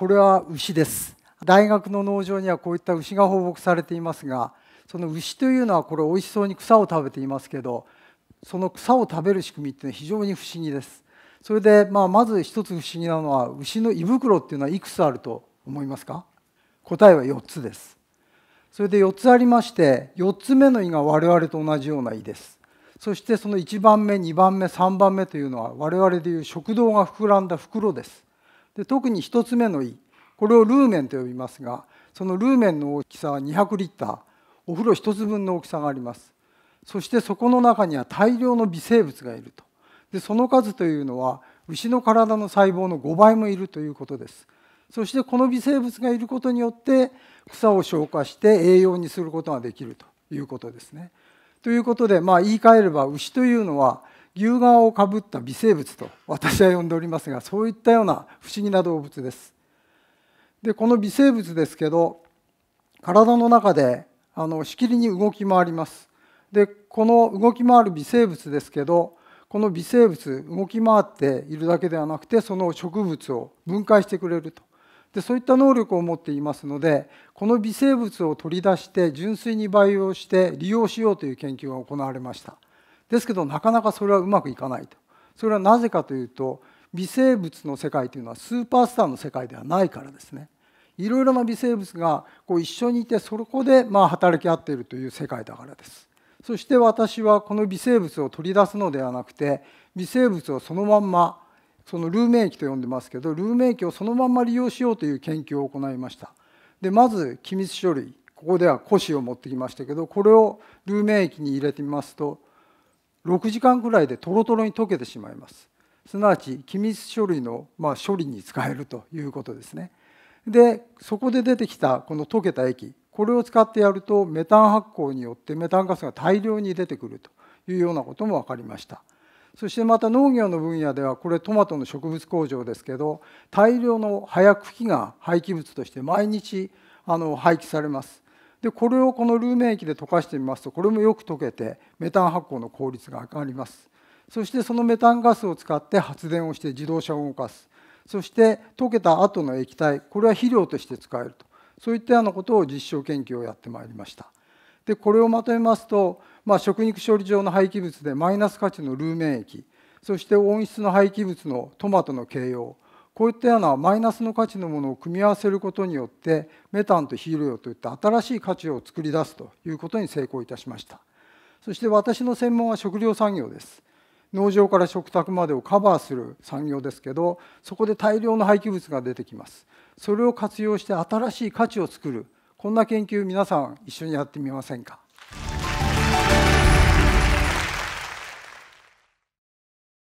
これは牛です大学の農場にはこういった牛が放牧されていますがその牛というのはこれ美味しそうに草を食べていますけどその草を食べる仕組みっていうのは非常に不思議ですそれで、まあ、まず一つ不思議なのは牛の胃袋っていうのはいくつあると思いますか答えは4つですそれで4つありまして4つ目の胃が我々と同じような胃ですそしてその1番目2番目3番目というのは我々でいう食道が膨らんだ袋ですで特に1つ目の胃これをルーメンと呼びますがそのルーメンの大きさは200リッターお風呂1つ分の大きさがありますそしてそこの中には大量の微生物がいるとでその数というのは牛の体の細胞の5倍もいるということですそしてこの微生物がいることによって草を消化して栄養にすることができるということですねということでまあ言い換えれば牛というのは牛革をかぶった微生物と私は呼んでおりますがそういったような不思議な動物です。でこの微生物ですけど体の中であのしきりに動き回ります。でこの動き回る微生物ですけどこの微生物動き回っているだけではなくてその植物を分解してくれるとでそういった能力を持っていますのでこの微生物を取り出して純粋に培養して利用しようという研究が行われました。ですけどなかなかそれはうまくいかないとそれはなぜかというと微生物の世界というのはスーパースターの世界ではないからですねいろいろな微生物がこう一緒にいてそこでまあ働き合っているという世界だからですそして私はこの微生物を取り出すのではなくて微生物をそのまんまそのルーメン液と呼んでますけどルーメン液をそのまんま利用しようという研究を行いましたでまず機密書類ここでは古紙を持ってきましたけどこれをルーメン液に入れてみますと6時間ぐらいでとろとろに溶けてしまいますすなわち機密処理の、まあ、処理に使えるということですねでそこで出てきたこの溶けた液これを使ってやるとメタン発酵によってメタンガスが大量に出てくるというようなことも分かりましたそしてまた農業の分野ではこれトマトの植物工場ですけど大量の葉や茎が廃棄物として毎日あの廃棄されますでこれをこのルーメン液で溶かしてみますとこれもよく溶けてメタン発酵の効率が上がりますそしてそのメタンガスを使って発電をして自動車を動かすそして溶けた後の液体これは肥料として使えるとそういったようなことを実証研究をやってまいりましたでこれをまとめますと、まあ、食肉処理場の廃棄物でマイナス価値のルーメン液そして温室の廃棄物のトマトの形容こういったようなマイナスの価値のものを組み合わせることによってメタンとヒーローといった新しい価値を作り出すということに成功いたしましたそして私の専門は食料産業です農場から食卓までをカバーする産業ですけどそこで大量の廃棄物が出てきますそれを活用して新しい価値を作るこんな研究皆さん一緒にやってみませんか